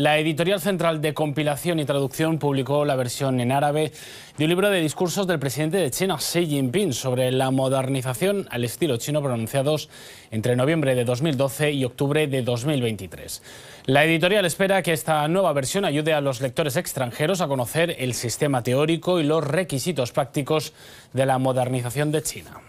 La editorial central de compilación y traducción publicó la versión en árabe de un libro de discursos del presidente de China, Xi Jinping, sobre la modernización al estilo chino pronunciados entre noviembre de 2012 y octubre de 2023. La editorial espera que esta nueva versión ayude a los lectores extranjeros a conocer el sistema teórico y los requisitos prácticos de la modernización de China.